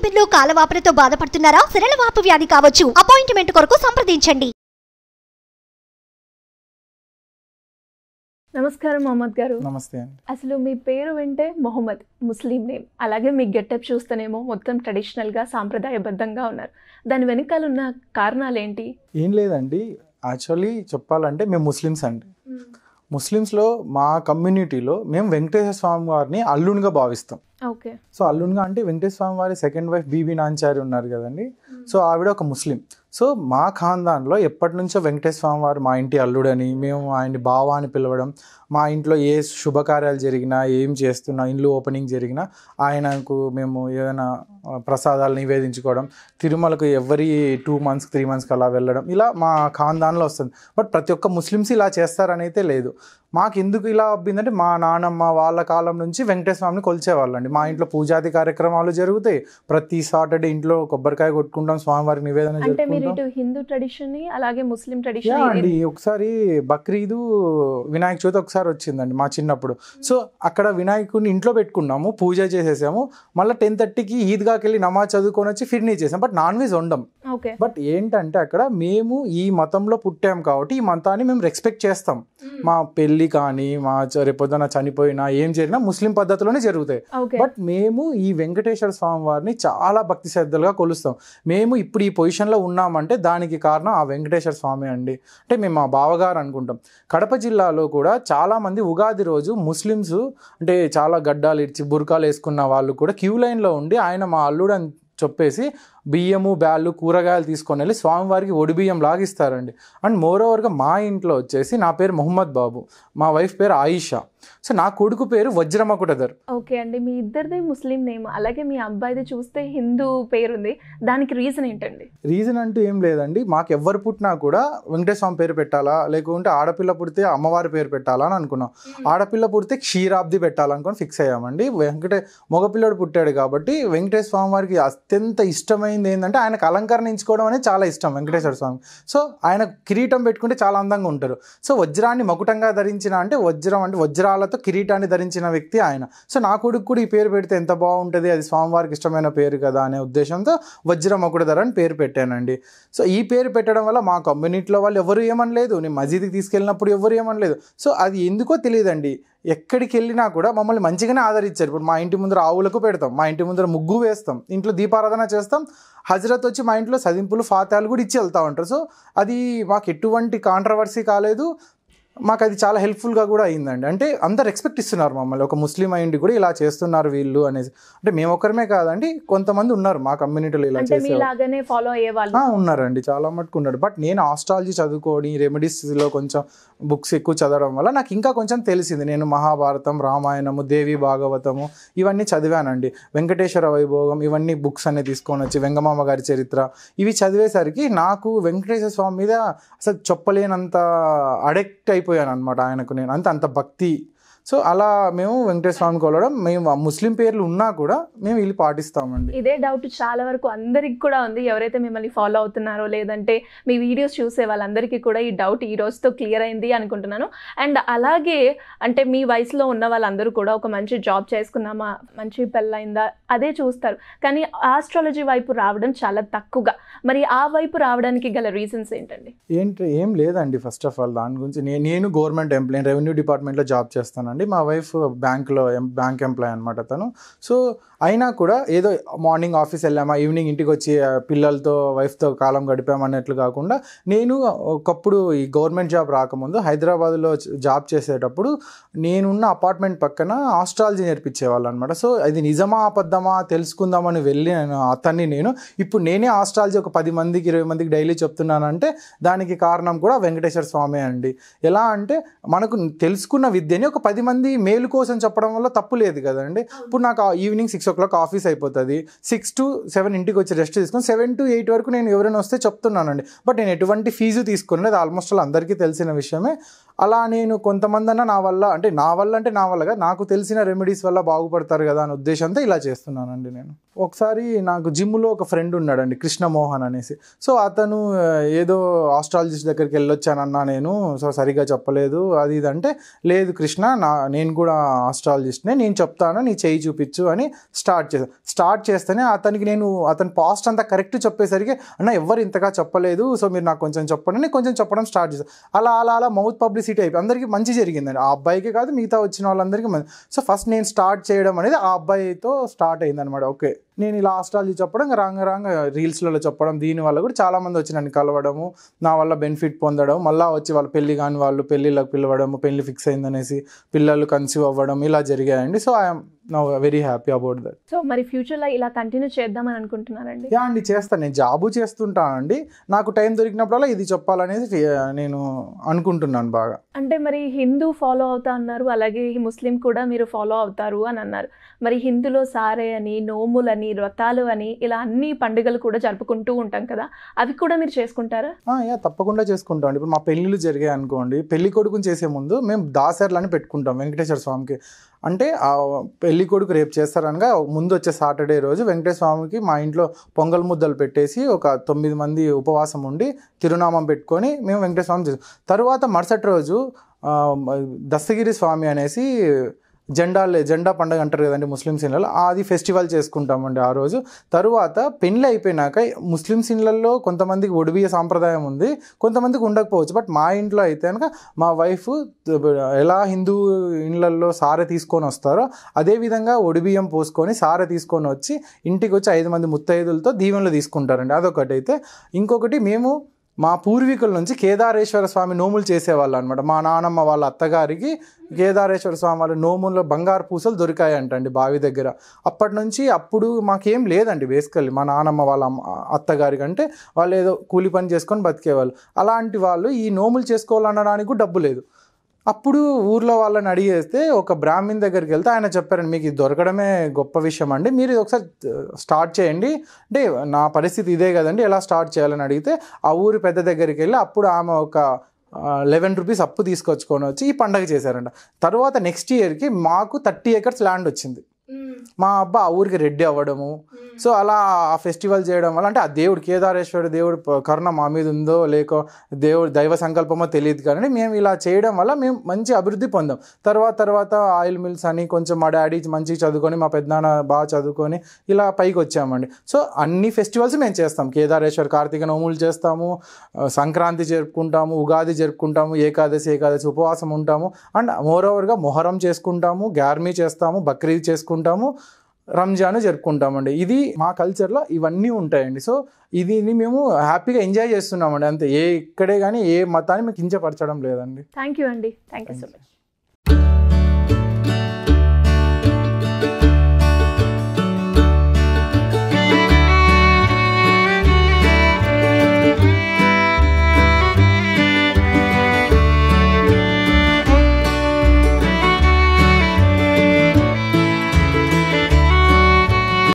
సమీపంలో కాలవాపులతో బాధపడుతున్నారా సరళ వాపు వ్యాధి కావచ్చు అపాయింట్మెంట్ కొరకు సంప్రదించండి నమస్కారం మొహమ్మద్ గారు నమస్తే అసలు మీ పేరు వింటే మొహమ్మద్ ముస్లిం నేమ్ అలాగే మీ గెటప్ చూస్తేనేమో మొత్తం ట్రెడిషనల్గా సాంప్రదాయబద్ధంగా ఉన్నారు దాని వెనకాల ఉన్న కారణాలు ఏంటి ఏం లేదండి యాక్చువల్లీ చెప్పాలంటే మేము ముస్లిమ్స్ అండి ముస్లిమ్స్లో మా కమ్యూనిటీలో మేము వెంకటేశ్వర స్వామి వారిని అల్లునిగా భావిస్తాం ఓకే సో అల్లున్గా అంటే వెంకటేశ్వర స్వామి వారి సెకండ్ వైఫ్ బీబీ నాంచారి ఉన్నారు కదండి సో ఆవిడ ఒక ముస్లిం సో మా ఖాందాన్లో ఎప్పటి నుంచో వెంకటేశ్వర స్వామి వారు మా ఇంటి అల్లుడని మేము ఆయన బావా అని పిలవడం మా ఇంట్లో ఏ శుభకార్యాలు జరిగినా ఏం చేస్తున్నా ఇండ్లు ఓపెనింగ్ జరిగినా ఆయనకు మేము ఏదైనా ప్రసాదాలు నివేదించుకోవడం తిరుమలకు ఎవరి టూ మంత్స్ త్రీ మంత్స్కి అలా వెళ్ళడం ఇలా మా ఖాందాన్లో వస్తుంది బట్ ప్రతి ఒక్క ముస్లిమ్స్ ఇలా చేస్తారని అయితే లేదు మాకు ఎందుకు ఇలా అబ్బిందంటే మా నానమ్మ వాళ్ళ కాలం నుంచి వెంకటేశ్వర స్వామిని కొలిచేవాళ్ళండి మా ఇంట్లో పూజాది కార్యక్రమాలు జరుగుతాయి ప్రతి సాటర్డే ఇంట్లో కొబ్బరికాయ కొట్టుకుంటాం స్వామివారికి నివేదన ఇటు హిందూ ట్రెడిషన్ అలాగే ముస్లిం ట్రెడిషన్ అండి ఒకసారి బక్రీదు వినాయక చవితి ఒకసారి వచ్చిందండి మా చిన్నప్పుడు సో అక్కడ వినాయకుడిని ఇంట్లో పెట్టుకున్నాము పూజ చేసేసాము మళ్ళీ టెన్ థర్టీకి ఈద్గాకి వెళ్ళి నమాజ్ చదువుకొని వచ్చి ఫిర్నీ చేసాం బట్ నాన్ వెజ్ వండం బట్ ఏంటంటే అక్కడ మేము ఈ మతంలో పుట్టాం కాబట్టి ఈ మతాన్ని మేము రెస్పెక్ట్ చేస్తాం hmm. మా పెళ్ళి కానీ మా రేపొద్దున చనిపోయినా ఏం జరిగినా ముస్లిం పద్ధతిలోనే జరుగుతాయి బట్ మేము ఈ వెంకటేశ్వర స్వామి వారిని చాలా భక్తి శ్రద్ధలుగా కొలుస్తాం మేము ఇప్పుడు ఈ పొజిషన్లో ఉన్నామంటే దానికి కారణం ఆ వెంకటేశ్వర స్వామి అండి అంటే మేము మా బావగారు అనుకుంటాం కడప జిల్లాలో కూడా చాలామంది ఉగాది రోజు ముస్లిమ్స్ అంటే చాలా గడ్డాలు ఇచ్చి బురకాలు వేసుకున్న వాళ్ళు కూడా క్యూ లైన్లో ఉండి ఆయన మా అల్లుడు అని చెప్పేసి బియ్యము బ్యాళ్ళు కూరగాయలు తీసుకొని వెళ్ళి స్వామివారికి ఒడి బియ్యం లాగిస్తారండి అండ్ మోర్ ఓవర్గా మా ఇంట్లో వచ్చేసి నా పేరు మొహమ్మద్ బాబు మా వైఫ్ పేరు ఆయిషా సో నా కొడుకు పేరు వజ్రమకుటదర్ ఓకే అండి మీ ఇద్దరిది ముస్లిం నేమ్ అలాగే మీ అబ్బాయిది చూస్తే హిందూ పేరుంది దానికి రీజన్ ఏంటండి రీజన్ అంటూ ఏం లేదండి మాకు ఎవరు పుట్టినా కూడా వెంకటేశ్వామి పేరు పెట్టాలా లేకుంటే ఆడపిల్ల పుడితే అమ్మవారి పేరు పెట్టాలా అని అనుకున్నాం ఆడపిల్ల పుడితే క్షీరాబ్ది పెట్టాలనుకుని ఫిక్స్ అయ్యామండి వెంకటే మగపిల్లడు పుట్టాడు కాబట్టి వెంకటేశ్వర స్వామి వారికి అత్యంత ఇష్టమైన అర్థమైంది ఏంటంటే ఆయనకు అలంకరణ ఎంచుకోవడం అనేది చాలా ఇష్టం వెంకటేశ్వర స్వామి సో ఆయన కిరీటం పెట్టుకుంటే చాలా అందంగా ఉంటారు సో వజ్రాన్ని మకుటంగా ధరించిన అంటే వజ్రం అంటే వజ్రాలతో కిరీటాన్ని ధరించిన వ్యక్తి ఆయన సో నా కొడుకు కూడా ఈ పేరు పెడితే ఎంత బాగుంటుంది అది స్వామివారికి ఇష్టమైన పేరు కదా అనే ఉద్దేశంతో వజ్ర ధర అని పేరు పెట్టానండి సో ఈ పేరు పెట్టడం వల్ల మా కమ్యూనిటీలో వాళ్ళు ఎవరు ఏమనలేదు నేను మజీదికి తీసుకెళ్ళినప్పుడు ఎవరు ఏమనలేదు సో అది ఎందుకో తెలియదండి ఎక్కడికి వెళ్ళినా కూడా మమ్మల్ని మంచిగానే ఆదరించారు ఇప్పుడు మా ఇంటి ముందర ఆవులకు పెడతాం మా ఇంటి ముందర ముగ్గు వేస్తాం ఇంట్లో దీపారాధన చేస్తాం హజరత్ వచ్చి మా ఇంట్లో సదింపులు ఫాతాలు కూడా ఇచ్చి వెళ్తూ ఉంటారు సో అది మాకు ఎటువంటి కాంట్రవర్సీ కాలేదు మాకు అది చాలా హెల్ప్ఫుల్గా కూడా అయిందండి అంటే అందరు ఎక్స్పెక్ట్ ఇస్తున్నారు మమ్మల్ని ఒక ముస్లిం అయ్యింది కూడా ఇలా చేస్తున్నారు వీళ్ళు అనేసి అంటే మేము ఒక్కరమే కాదండి కొంతమంది ఉన్నారు మా కమ్యూనిటీలో ఇలా చేసే ఫాలో అయ్యేవాళ్ళు ఉన్నారండి చాలా మటుకు ఉన్నారు బట్ నేను ఆస్ట్రాలజీ చదువుకోని రెమెడీస్లో కొంచెం బుక్స్ ఎక్కువ చదవడం వల్ల నాకు ఇంకా కొంచెం తెలిసింది నేను మహాభారతం రామాయణము దేవి భాగవతము ఇవన్నీ చదివానండి వెంకటేశ్వర వైభోగం ఇవన్నీ బుక్స్ అన్ని తీసుకొని వచ్చి వెంగమామ గారి చరిత్ర ఇవి చదివేసరికి నాకు వెంకటేశ్వర స్వామి మీద అసలు చెప్పలేనంత అడెక్ట్ అయిపోయాను అనమాట ఆయనకు నేను అంత అంత భక్తి సో అలా మేము వెంకటేశ్వర స్వామి మేము ముస్లిం పేర్లు ఉన్నా కూడా మేము వీళ్ళు పాటిస్తామండి ఇదే డౌట్ చాలా వరకు అందరికి కూడా ఉంది ఎవరైతే మిమ్మల్ని ఫాలో అవుతున్నారో లేదంటే మీ వీడియోస్ చూసే వాళ్ళందరికీ కూడా ఈ డౌట్ ఈ రోజుతో క్లియర్ అయింది అనుకుంటున్నాను అండ్ అలాగే అంటే మీ వయసులో ఉన్న వాళ్ళందరూ కూడా ఒక మంచి జాబ్ చేసుకున్నామా మంచి పెళ్ళైందా అదే చూస్తారు కానీ ఆస్ట్రాలజీ వైపు రావడం చాలా తక్కువగా మరి ఆ వైపు రావడానికి గల రీజన్స్ ఏంటండి ఏంటి ఏం లేదండి ఫస్ట్ ఆఫ్ ఆల్ దాని గురించి నేను గవర్నమెంట్ ఎంప్లాయీ రెవెన్యూ డిపార్ట్మెంట్లో జాబ్ చేస్తాను అండి మా వైఫ్ బ్యాంక్లో బ్యాంక్ ఎంప్లాయ్ అనమాట తను సో అయినా కూడా ఏదో మార్నింగ్ ఆఫీస్ వెళ్ళామా ఈవినింగ్ ఇంటికి వచ్చి పిల్లలతో వైఫ్తో కాలం గడిపామన్నట్లు కాకుండా నేను ఒకప్పుడు ఈ గవర్నమెంట్ జాబ్ రాకముందు హైదరాబాద్లో జాబ్ చేసేటప్పుడు నేనున్న అపార్ట్మెంట్ పక్కన ఆస్ట్రాలజీ నేర్పించేవాళ్ళు అనమాట సో అది నిజమా అబద్ధమా తెలుసుకుందామని వెళ్ళి నేను అతన్ని నేను ఇప్పుడు నేనే ఆస్ట్రాలజీ ఒక పది మందికి ఇరవై మందికి డైలీ చెప్తున్నానంటే దానికి కారణం కూడా వెంకటేశ్వర స్వామి అండి ఎలా అంటే మనకు తెలుసుకున్న విద్యని ఒక పది పది మంది మేలు కోసం చెప్పడం వల్ల తప్పు లేదు కదండి ఇప్పుడు నాకు evening six o'clock office అయిపోతుంది సిక్స్ టు సెవెన్ ఇంటికి వచ్చి రెస్ట్ తీసుకుని సెవెన్ టు ఎయిట్ వరకు నేను ఎవరైనా వస్తే చెప్తున్నానండి బట్ నేను ఎటువంటి ఫీజు తీసుకోలేదు ఆల్మోస్ట్ ఆల్ అందరికీ తెలిసిన విషయమే అలా నేను అన్న నా వల్ల అంటే నా వల్ల అంటే నా వల్ల కదా నాకు తెలిసిన రెమెడీస్ వల్ల బాగుపడతారు కదా అనే ఉద్దేశంతో ఇలా చేస్తున్నానండి నేను ఒకసారి నాకు జిమ్లో ఒక ఫ్రెండ్ ఉన్నాడండి కృష్ణమోహన్ అనేసి సో అతను ఏదో ఆస్ట్రాలజిస్ట్ దగ్గరికి వెళ్ళొచ్చానన్నా నేను సో సరిగా చెప్పలేదు అది ఇదంటే లేదు కృష్ణ నా నేను కూడా ఆస్ట్రాలజిస్ట్నే నేను చెప్తాను నీ చేయి చూపించు అని స్టార్ట్ చేశాను స్టార్ట్ చేస్తేనే అతనికి నేను అతని పాస్ట్ అంతా కరెక్ట్ చెప్పేసరికి అన్న ఎవరు ఇంతగా చెప్పలేదు సో మీరు నాకు కొంచెం చెప్పండి కొంచెం చెప్పడం స్టార్ట్ చేశాను అలా అలా అలా మౌత్ పబ్లిసిటీ జెలసీ టైప్ అందరికీ మంచి జరిగిందండి ఆ అబ్బాయికి కాదు మిగతా వచ్చిన వాళ్ళందరికీ సో ఫస్ట్ నేను స్టార్ట్ చేయడం అనేది ఆ అబ్బాయితో స్టార్ట్ అయిందనమాట ఓకే నేను ఇలా ఆస్ట్రాలజీ చెప్పడం రాంగ రాంగ రీల్స్లలో చెప్పడం దీనివల్ల కూడా చాలామంది వచ్చి నన్ను కలవడము నా వల్ల బెనిఫిట్ పొందడం మళ్ళీ వచ్చి వాళ్ళ పెళ్ళి కాని వాళ్ళు పెళ్ళిళ్ళకి పిలవడము పెళ్లి ఫిక్స్ అయిందనేసి పిల్లలు కన్సీవ్ అవ్వడం ఇలా జరిగాయండి సో ఐఎమ్ నా very happy about that so మరి ఫ్యూచర్లో ఇలా కంటిన్యూ చేద్దామని అనుకుంటున్నారండి యా అండి చేస్తాను నేను జాబు చేస్తుంటా అండి నాకు టైం దొరికినప్పుడల్లా ఇది చెప్పాలనేది నేను అనుకుంటున్నాను బాగా అంటే మరి హిందూ ఫాలో అవుతా అన్నారు అలాగే ముస్లిం కూడా మీరు ఫాలో అవుతారు అని అన్నారు మరి హిందూలో సారే అని నోములని వ్రతాలు అని ఇలా అన్ని పండుగలు కూడా జరుపుకుంటూ ఉంటాం కదా అవి కూడా మీరు చేసుకుంటారా తప్పకుండా చేసుకుంటాం ఇప్పుడు మా పెళ్ళిళ్ళు జరిగాయి అనుకోండి పెళ్లి కొడుకుని చేసే ముందు మేము దాసర్లని పెట్టుకుంటాం వెంకటేశ్వర స్వామికి అంటే ఆ పెళ్లి కొడుకు రేపు చేస్తారనగా ముందు వచ్చే సాటర్డే రోజు వెంకటేశ్వర స్వామికి మా ఇంట్లో పొంగల్ ముద్దలు పెట్టేసి ఒక తొమ్మిది మంది ఉపవాసం ఉండి తిరునామం పెట్టుకొని మేము వెంకటేశ్వర స్వామి చేస్తాం తర్వాత మరుసటి రోజు దస్తగిరి స్వామి అనేసి జెండాలే జెండా పండగ అంటారు కదండి ముస్లిమ్స్ ఇళ్ళలో అది ఫెస్టివల్ చేసుకుంటామండి ఆ రోజు తరువాత పెళ్ళి అయిపోయినాక ముస్లిమ్స్ ఇళ్ళల్లో కొంతమందికి ఒడిబియ సాంప్రదాయం ఉంది కొంతమందికి ఉండకపోవచ్చు బట్ మా ఇంట్లో అయితే కనుక మా వైఫ్ ఎలా హిందూ ఇళ్ళల్లో సారె తీసుకొని వస్తారో అదేవిధంగా ఒడిబియ్యం పోసుకొని సారె తీసుకొని వచ్చి ఇంటికి వచ్చి ఐదు మంది ముత్తైదులతో దీవెనలు తీసుకుంటారండి అదొకటి అయితే ఇంకొకటి మేము మా పూర్వీకుల నుంచి కేదారేశ్వర స్వామి నోములు చేసేవాళ్ళు అనమాట మా నానమ్మ వాళ్ళ అత్తగారికి కేదారేశ్వర స్వామి వాళ్ళ నోముల్లో బంగారు పూసలు దొరికాయంటండి బావి దగ్గర అప్పటి నుంచి అప్పుడు మాకేం లేదండి వేసుకెళ్ళి మా నానమ్మ వాళ్ళ అత్తగారి కంటే వాళ్ళు ఏదో కూలి పని చేసుకొని బతికేవాళ్ళు అలాంటి వాళ్ళు ఈ నోములు చేసుకోవాలనడానికి డబ్బు లేదు అప్పుడు ఊర్లో వాళ్ళని అడిగేస్తే ఒక బ్రాహ్మణ్ దగ్గరికి వెళ్తే ఆయన చెప్పారండి మీకు ఇది దొరకడమే గొప్ప విషయం అండి మీరు ఒకసారి స్టార్ట్ చేయండి అంటే నా పరిస్థితి ఇదే కదండి ఎలా స్టార్ట్ చేయాలని అడిగితే ఆ ఊరు పెద్ద దగ్గరికి వెళ్ళి అప్పుడు ఆమె ఒక లెవెన్ రూపీస్ అప్పు తీసుకొచ్చుకొని వచ్చి ఈ పండగ చేశారంట తర్వాత నెక్స్ట్ ఇయర్కి మాకు థర్టీ ఏకర్స్ ల్యాండ్ వచ్చింది మా అబ్బ ఆ ఊరికి రెడ్డి అవ్వడము సో అలా ఆ ఫెస్టివల్ చేయడం వల్ల అంటే ఆ దేవుడు కేదారేశ్వర దేవుడు కరుణ మా మీద ఉందో లేక దేవుడు దైవ సంకల్పమో తెలియదు కానీ మేము ఇలా చేయడం వల్ల మేము మంచి అభివృద్ధి పొందాం తర్వాత తర్వాత ఆయిల్ మిల్స్ అని కొంచెం మా డాడీ మంచిగా చదువుకొని మా పెద్దనాన్న బాగా చదువుకొని ఇలా పైకి వచ్చామండి సో అన్ని ఫెస్టివల్స్ మేము చేస్తాం కేదారేశ్వర కార్తీక నోములు చేస్తాము సంక్రాంతి జరుపుకుంటాము ఉగాది జరుపుకుంటాము ఏకాదశి ఏకాదశి ఉపవాసం ఉంటాము అండ్ మోర్ ఓవర్గా మొహరం చేసుకుంటాము గ్యార్మీ చేస్తాము బక్రీద్ చేసుకుంటాము జరుపుకుంటాము రంజాన్ జరుపుకుంటామండి ఇది మా కల్చర్లో ఇవన్నీ ఉంటాయండి సో ఇది మేము హ్యాపీగా ఎంజాయ్ చేస్తున్నామండి అంతే ఏ ఇక్కడే కానీ ఏ మతాన్ని మేము కించపరచడం లేదండి థ్యాంక్ యూ అండి థ్యాంక్ యూ సో మచ్